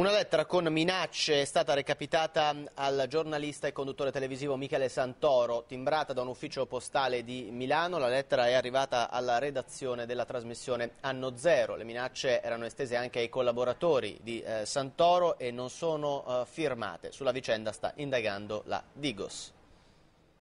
Una lettera con minacce è stata recapitata al giornalista e conduttore televisivo Michele Santoro, timbrata da un ufficio postale di Milano. La lettera è arrivata alla redazione della trasmissione Anno Zero. Le minacce erano estese anche ai collaboratori di eh, Santoro e non sono eh, firmate. Sulla vicenda sta indagando la Digos.